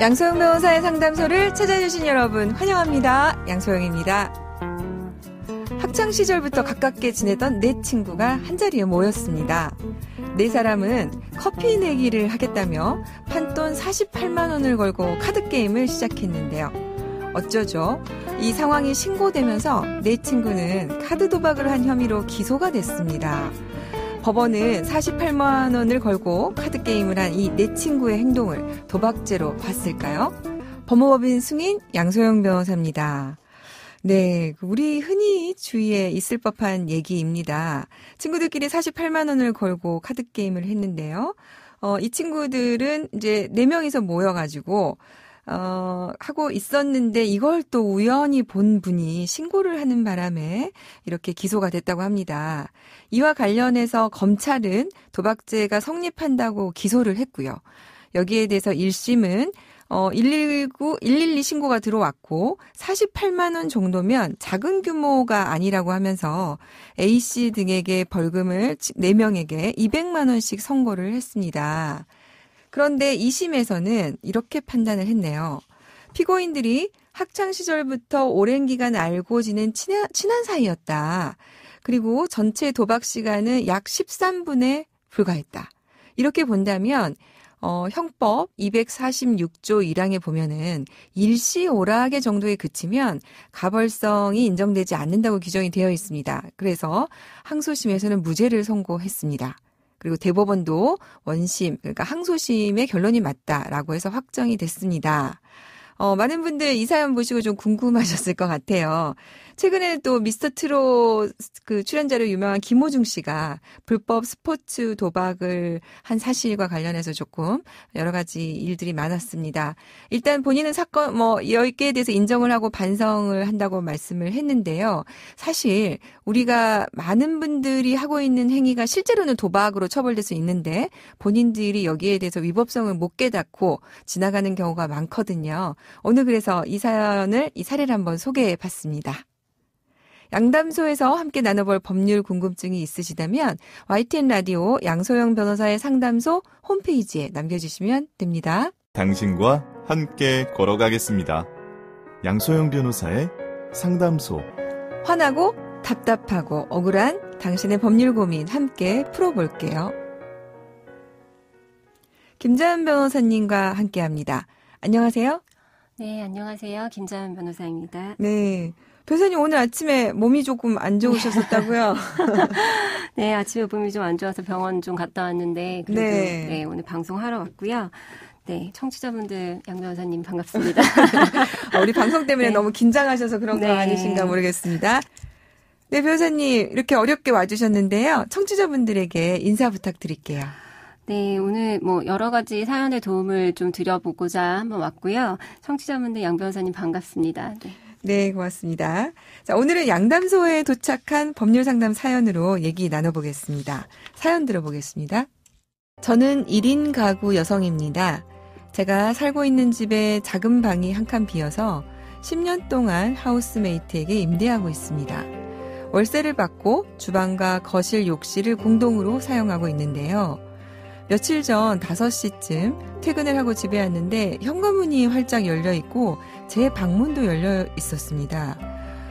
양소영 변호사의 상담소를 찾아주신 여러분 환영합니다. 양소영입니다. 학창 시절부터 가깝게 지내던 네 친구가 한 자리에 모였습니다. 네 사람은 커피 내기를 하겠다며 판돈 48만 원을 걸고 카드 게임을 시작했는데요. 어쩌죠? 이 상황이 신고되면서 네 친구는 카드 도박을 한 혐의로 기소가 됐습니다. 법원은 48만 원을 걸고 카드 게임을 한 이 네 친구의 행동을 도박죄로 봤을까요? 법무법인 승인 양소영 변호사입니다. 네, 그 우리 흔히 주위에 있을 법한 얘기입니다. 친구들끼리 48만 원을 걸고 카드 게임을 했는데요. 어, 이 친구들은 이제 네 명이서 모여가지고 어, 하고 있었는데 이걸 또 우연히 본 분이 신고를 하는 바람에 이렇게 기소가 됐다고 합니다. 이와 관련해서 검찰은 도박죄가 성립한다고 기소를 했고요. 여기에 대해서 1심은 어, 119, 112 신고가 들어왔고 48만원 정도면 작은 규모가 아니라고 하면서 A씨 등에게 벌금을 4명에게 200만원씩 선고를 했습니다. 그런데 2심에서는 이렇게 판단을 했네요. 피고인들이 학창 시절부터 오랜 기간 알고 지낸 친한, 친한 사이였다. 그리고 전체 도박 시간은 약 13분에 불과했다. 이렇게 본다면 어, 형법 246조 1항에 보면은 일시 오락의 정도에 그치면 가벌성이 인정되지 않는다고 규정이 되어 있습니다. 그래서 항소심에서는 무죄를 선고했습니다. 그리고 대법원도 원심, 그러니까 항소심의 결론이 맞다라고 해서 확정이 됐습니다. 어, 많은 분들 이 사연 보시고 좀 궁금하셨을 것 같아요. 최근에 또 미스터 트롯 그 출연자로 유명한 김호중 씨가 불법 스포츠 도박을 한 사실과 관련해서 조금 여러 가지 일들이 많았습니다. 일단 본인은 사건 뭐 여기에 대해서 인정을 하고 반성을 한다고 말씀을 했는데요. 사실 우리가 많은 분들이 하고 있는 행위가 실제로는 도박으로 처벌될 수 있는데 본인들이 여기에 대해서 위법성을 못 깨닫고 지나가는 경우가 많거든요. 오늘 그래서 이 사연을 이 사례를 한번 소개해 봤습니다. 양담소에서 함께 나눠볼 법률 궁금증이 있으시다면 YTN 라디오 양소영 변호사의 상담소 홈페이지에 남겨주시면 됩니다. 당신과 함께 걸어가겠습니다. 양소영 변호사의 상담소. 화나고 답답하고 억울한 당신의 법률 고민 함께 풀어볼게요. 김자은 변호사님과 함께 합니다. 안녕하세요. 네, 안녕하세요. 김자은 변호사입니다. 네. 교사님 오늘 아침에 몸이 조금 안 좋으셨었다고요? 네, 아침에 몸이 좀 안 좋아서 병원 좀 갔다 왔는데 그래도 네, 네 오늘 방송하러 왔고요. 네, 청취자분들 양변호사님 반갑습니다. 어, 우리 방송 때문에 네. 너무 긴장하셔서 그런 거 네. 아니신가 모르겠습니다. 네, 변호사님 이렇게 어렵게 와주셨는데요. 청취자분들에게 인사 부탁드릴게요. 네, 오늘 뭐 여러 가지 사연의 도움을 좀 드려보고자 한번 왔고요. 청취자분들 양 변호사님 반갑습니다. 네. 네, 고맙습니다. 자, 오늘은 양담소에 도착한 법률 상담 사연으로 얘기 나눠보겠습니다. 사연 들어보겠습니다. 저는 1인 가구 여성입니다. 제가 살고 있는 집에 작은 방이 한 칸 비어서 10년 동안 하우스메이트에게 임대하고 있습니다. 월세를 받고 주방과 거실 욕실을 공동으로 사용하고 있는데요. 며칠 전 5시쯤 퇴근을 하고 집에 왔는데 현관문이 활짝 열려 있고 제 방문도 열려 있었습니다.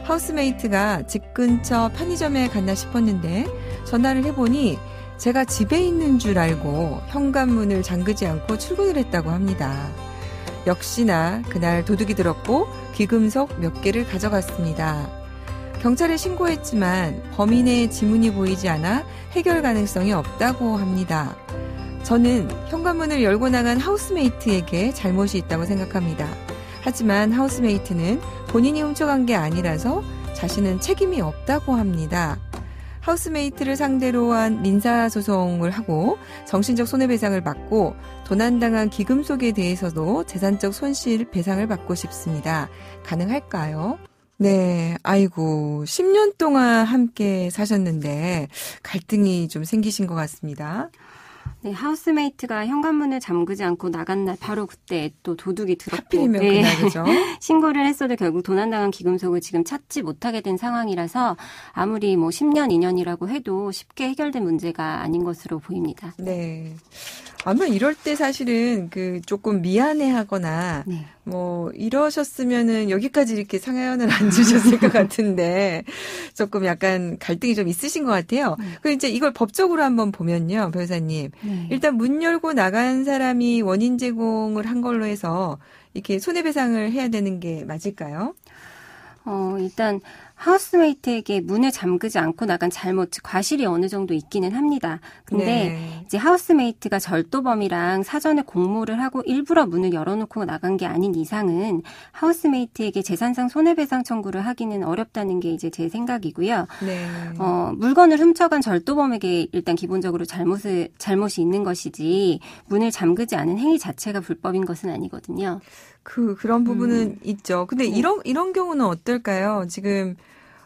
하우스메이트가 집 근처 편의점에 갔나 싶었는데 전화를 해보니 제가 집에 있는 줄 알고 현관문을 잠그지 않고 출근을 했다고 합니다. 역시나 그날 도둑이 들었고 귀금속 몇 개를 가져갔습니다. 경찰에 신고했지만 범인의 지문이 보이지 않아 해결 가능성이 없다고 합니다. 저는 현관문을 열고 나간 하우스메이트에게 잘못이 있다고 생각합니다. 하지만 하우스메이트는 본인이 훔쳐간 게 아니라서 자신은 책임이 없다고 합니다. 하우스메이트를 상대로 한 민사소송을 하고 정신적 손해배상을 받고 도난당한 기금속에 대해서도 재산적 손실 배상을 받고 싶습니다. 가능할까요? 네, 아이고, 10년 동안 함께 사셨는데 갈등이 좀 생기신 것 같습니다. 네, 하우스메이트가 현관문을 잠그지 않고 나간 날 바로 그때 또 도둑이 들었고 네. 신고를 했어도 결국 도난당한 기금속을 지금 찾지 못하게 된 상황이라서 아무리 뭐 10년 2년이라고 해도 쉽게 해결된 문제가 아닌 것으로 보입니다. 네. 아마 이럴 때 사실은 그 조금 미안해하거나 네. 뭐 이러셨으면은 여기까지 이렇게 상하연을 안 주셨을 것 같은데 조금 약간 갈등이 좀 있으신 것 같아요. 네. 그 이제 이걸 법적으로 한번 보면요, 변호사님. 네. 일단 문 열고 나간 사람이 원인 제공을 한 걸로 해서 이렇게 손해배상을 해야 되는 게 맞을까요? 어, 일단 하우스메이트에게 문을 잠그지 않고 나간 잘못 과실이 어느 정도 있기는 합니다. 근데 네. 이제 하우스메이트가 절도범이랑 사전에 공모를 하고 일부러 문을 열어놓고 나간 게 아닌 이상은 하우스메이트에게 재산상 손해배상 청구를 하기는 어렵다는 게 이제 제 생각이고요. 네. 어, 물건을 훔쳐간 절도범에게 일단 기본적으로 잘못을 잘못이 있는 것이지 문을 잠그지 않은 행위 자체가 불법인 것은 아니거든요. 그 그런 부분은 음. 있죠. 근데 음. 이런 이런 경우는 어떨까요? 지금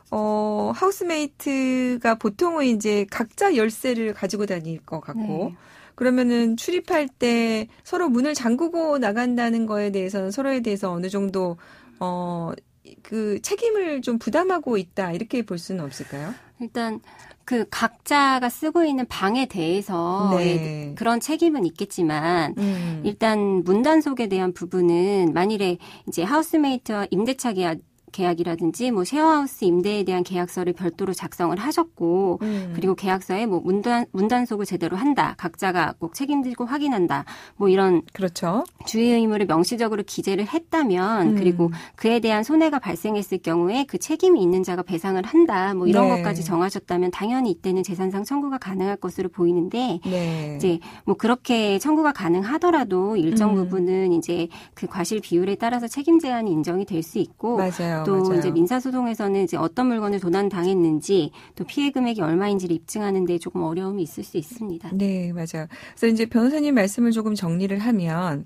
어 하우스메이트가 보통은 이제 각자 열쇠를 가지고 다닐 것 같고 네. 그러면은 출입할 때 서로 문을 잠그고 나간다는 거에 대해서는 서로에 대해서 어느 정도 어그 책임을 좀 부담하고 있다 이렇게 볼 수는 없을까요? 일단 그 각자가 쓰고 있는 방에 대해서 네. 그런 책임은 있겠지만 음. 일단 문단속에 대한 부분은 만일에 이제 하우스메이트와 임대차 계약 계약이라든지 뭐 쉐어하우스 임대에 대한 계약서를 별도로 작성을 하셨고 음. 그리고 계약서에 뭐 문단 문단속을 제대로 한다 각자가 꼭 책임지고 확인한다 뭐 이런 그렇죠 주의 의무를 명시적으로 기재를 했다면 음. 그리고 그에 대한 손해가 발생했을 경우에 그 책임이 있는 자가 배상을 한다 뭐 이런 네. 것까지 정하셨다면 당연히 이때는 재산상 청구가 가능할 것으로 보이는데 네. 이제 뭐 그렇게 청구가 가능하더라도 일정 음. 부분은 이제 그 과실 비율에 따라서 책임 제한이 인정이 될 수 있고 맞아요. 또 맞아요. 이제 민사소송에서는 이제 어떤 물건을 도난당했는지 또 피해 금액이 얼마인지를 입증하는데 조금 어려움이 있을 수 있습니다. 네, 맞아요. 그래서 이제 변호사님 말씀을 조금 정리를 하면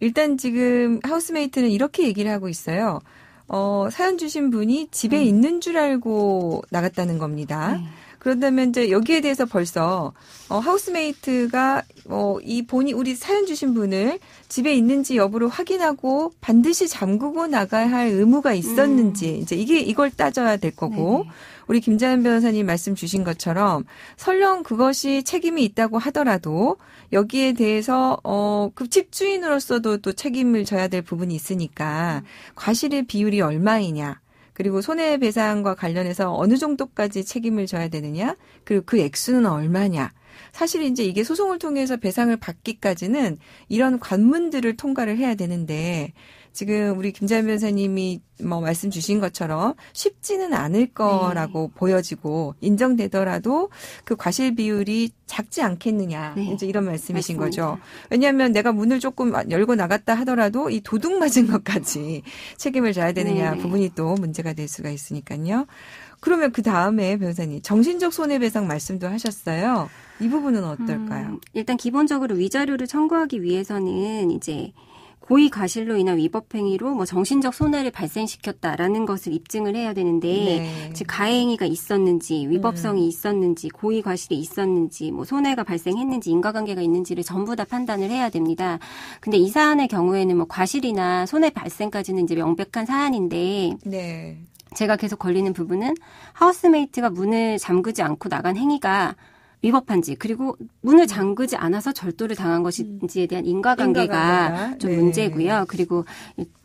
일단 지금 하우스메이트는 이렇게 얘기를 하고 있어요. 어, 사연 주신 분이 집에 음. 있는 줄 알고 나갔다는 겁니다. 네. 그런다면 이제 여기에 대해서 벌써 어, 하우스메이트가 어, 이 본이 우리 사연 주신 분을 집에 있는지 여부를 확인하고 반드시 잠그고 나가야 할 의무가 있었는지 음. 이제 이게 이걸 따져야 될 거고 네 우리 김자연 변호사님 말씀 주신 것처럼 설령 그것이 책임이 있다고 하더라도 여기에 대해서 어, 그 집주인으로서도 또 책임을 져야 될 부분이 있으니까 과실의 비율이 얼마이냐 그리고 손해배상과 관련해서 어느 정도까지 책임을 져야 되느냐, 그리고 그 액수는 얼마냐. 사실 이제 이게 소송을 통해서 배상을 받기까지는 이런 관문들을 통과를 해야 되는데 지금 우리 김재현 변호사님이 뭐 말씀 주신 것처럼 쉽지는 않을 거라고 네. 보여지고 인정되더라도 그 과실 비율이 작지 않겠느냐 네. 이제 이런 말씀이신 맞습니다. 거죠. 왜냐하면 내가 문을 조금 열고 나갔다 하더라도 이 도둑 맞은 것까지 책임을 져야 되느냐 네. 부분이 또 문제가 될 수가 있으니까요. 그러면 그 다음에 변호사님 정신적 손해배상 말씀도 하셨어요. 이 부분은 어떨까요? 음, 일단 기본적으로 위자료를 청구하기 위해서는 이제 고의 과실로 인한 위법 행위로 뭐 정신적 손해를 발생시켰다라는 것을 입증을 해야 되는데 네. 즉 가해 행위가 있었는지 위법성이 음. 있었는지 고의 과실이 있었는지 뭐 손해가 발생했는지 인과관계가 있는지를 전부 다 판단을 해야 됩니다. 근데 이 사안의 경우에는 뭐 과실이나 손해 발생까지는 이제 명백한 사안인데 네. 제가 계속 걸리는 부분은 하우스메이트가 문을 잠그지 않고 나간 행위가 위법한지 그리고 문을 음. 잠그지 않아서 절도를 당한 것인지에 대한 인과관계가, 인과관계가 좀 네. 문제고요. 그리고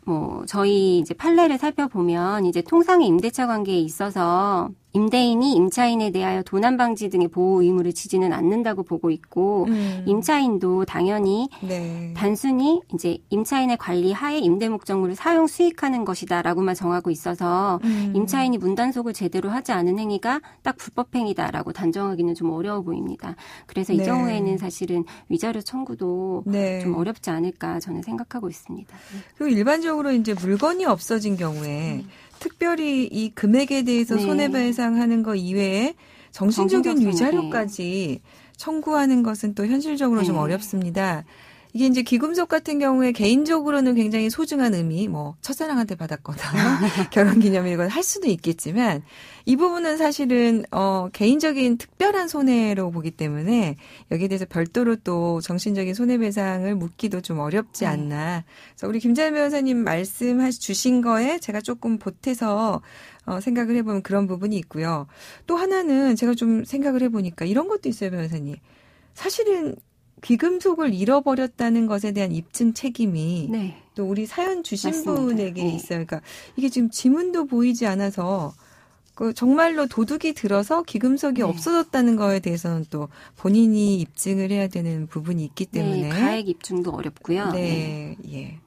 뭐 저희 이제 판례를 살펴보면 이제 통상의 임대차 관계에 있어서 임대인이 임차인에 대하여 도난 방지 등의 보호 의무를 지지는 않는다고 보고 있고 음. 임차인도 당연히 네. 단순히 이제 임차인의 관리 하에 임대 목적물을 사용 수익하는 것이다라고만 정하고 있어서 음. 임차인이 문단속을 제대로 하지 않은 행위가 딱 불법 행위다라고 단정하기는 좀 어려워 보입니다. 그래서 이 네. 경우에는 사실은 위자료 청구도 네. 좀 어렵지 않을까 저는 생각하고 있습니다. 그리고 일반적으로 이제 물건이 없어진 경우에 음. 특별히 이 금액에 대해서 네. 손해배상하는 거 이외에 정신적인 위자료까지 네. 청구하는 것은 또 현실적으로 좀 네. 어렵습니다. 이게 이제 귀금속 같은 경우에 개인적으로는 굉장히 소중한 의미, 뭐 첫사랑한테 받았거나 결혼 기념일건 할 수도 있겠지만 이 부분은 사실은 어 개인적인 특별한 손해로 보기 때문에 여기에 대해서 별도로 또 정신적인 손해배상을 묻기도 좀 어렵지 네. 않나. 그래서 우리 김재현 변호사님 말씀 주신 거에 제가 조금 보태서 어, 생각을 해보면 그런 부분이 있고요. 또 하나는 제가 좀 생각을 해보니까 이런 것도 있어요, 변호사님. 사실은 귀금속을 잃어버렸다는 것에 대한 입증 책임이 네. 또 우리 사연 주신 맞습니다. 분에게 네. 있어요. 그러니까 이게 지금 지문도 보이지 않아서 그 정말로 도둑이 들어서 귀금속이 네. 없어졌다는 거에 대해서는 또 본인이 입증을 해야 되는 부분이 있기 네, 때문에 가액 입증도 어렵고요. 네, 네. 예.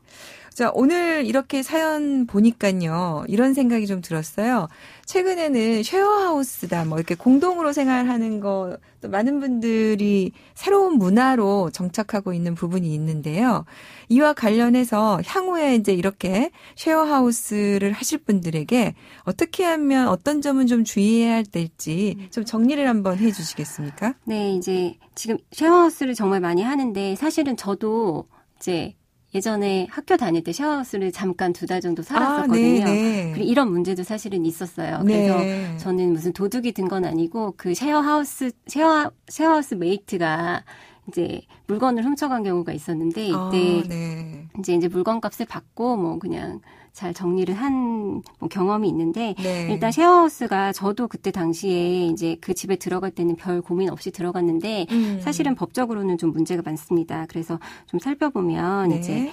자, 오늘 이렇게 사연 보니까요. 이런 생각이 좀 들었어요. 최근에는 쉐어하우스다, 뭐 이렇게 공동으로 생활하는 거, 또 많은 분들이 새로운 문화로 정착하고 있는 부분이 있는데요. 이와 관련해서 향후에 이제 이렇게 쉐어하우스를 하실 분들에게 어떻게 하면 어떤 점은 좀 주의해야 할 될지 좀 정리를 한번 해 주시겠습니까? 네, 이제 지금 쉐어하우스를 정말 많이 하는데 사실은 저도 이제 예전에 학교 다닐 때 샤워하우스를 잠깐 두 달 정도 아, 살았었거든요. 아, 그리고 이런 문제도 사실은 있었어요. 그래서 네. 저는 무슨 도둑이 든 건 아니고 그 샤워하우스 샤워 샤워하우스 메이트가 이제 물건을 훔쳐간 경우가 있었는데 이때 아, 네. 이제 이제 물건값을 받고 뭐 그냥 잘 정리를 한뭐 경험이 있는데 네. 일단 셰어하우스가 저도 그때 당시에 이제 그 집에 들어갈 때는 별 고민 없이 들어갔는데 음. 사실은 법적으로는 좀 문제가 많습니다. 그래서 좀 살펴보면 네. 이제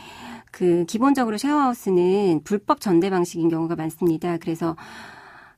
그 기본적으로 셰어하우스는 불법 전대 방식인 경우가 많습니다. 그래서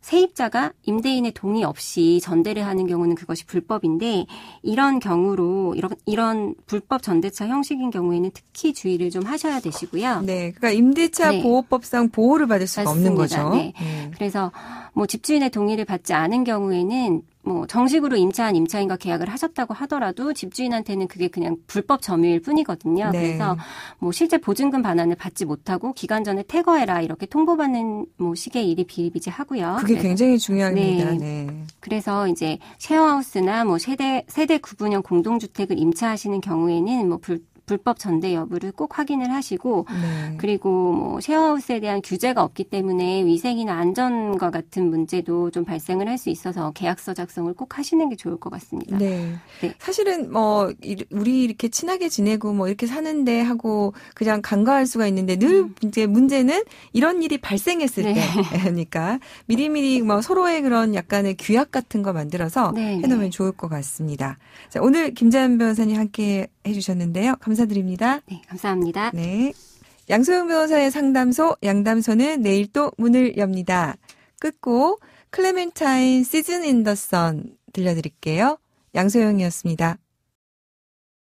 세입자가 임대인의 동의 없이 전대를 하는 경우는 그것이 불법인데 이런 경우로 이런 이런 불법 전대차 형식인 경우에는 특히 주의를 좀 하셔야 되시고요. 네, 그러니까 임대차 네. 보호법상 보호를 받을 수가 맞습니다. 없는 거죠. 네. 음. 그래서 뭐 집주인의 동의를 받지 않은 경우에는 뭐 정식으로 임차한 임차인과 계약을 하셨다고 하더라도 집주인한테는 그게 그냥 불법 점유일 뿐이거든요. 네. 그래서 뭐 실제 보증금 반환을 받지 못하고 기간 전에 퇴거해라 이렇게 통보받는 뭐 시계 일이 비리비재하고요 그게 그래서. 굉장히 중요합니다. 네. 네. 그래서 이제 셰어하우스나 뭐 세대 세대 구분형 공동주택을 임차하시는 경우에는 뭐 불, 불법 전대 여부를 꼭 확인을 하시고 네. 그리고 뭐 쉐어하우스에 대한 규제가 없기 때문에 위생이나 안전과 같은 문제도 좀 발생을 할 수 있어서 계약서 작성을 꼭 하시는 게 좋을 것 같습니다. 네. 네. 사실은 뭐 우리 이렇게 친하게 지내고 뭐 이렇게 사는데 하고 그냥 간과할 수가 있는데 늘 음. 이제 문제는 이런 일이 발생했을 네. 때 그러니까 미리미리 뭐 서로의 그런 약간의 규약 같은 거 만들어서 네. 해놓으면 좋을 것 같습니다. 자, 오늘 김재현 변호사님 함께 해주셨는데요. 감사합니다. 감사드립니다. 네, 감사합니다. 네. 양소영 변호사의 상담소 양담소는 내일 또 문을 엽니다. 끝고 클레멘타인 시즌 인더 선 들려드릴게요. 양소영이었습니다.